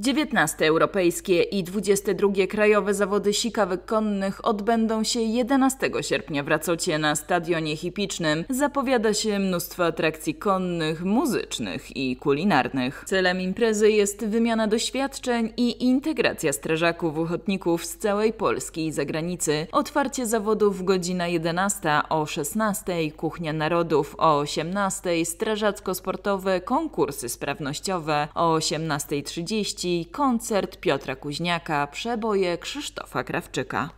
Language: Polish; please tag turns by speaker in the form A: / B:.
A: 19 europejskie i 22 krajowe zawody sikawek konnych odbędą się 11 sierpnia w Racocie na stadionie hipicznym. Zapowiada się mnóstwo atrakcji konnych, muzycznych i kulinarnych. Celem imprezy jest wymiana doświadczeń i integracja strażaków ochotników z całej Polski i zagranicy. Otwarcie zawodów godzina 11 o 16 Kuchnia Narodów o 18 strażacko-sportowe konkursy sprawnościowe o 18.30 koncert Piotra Kuźniaka, przeboje Krzysztofa Krawczyka.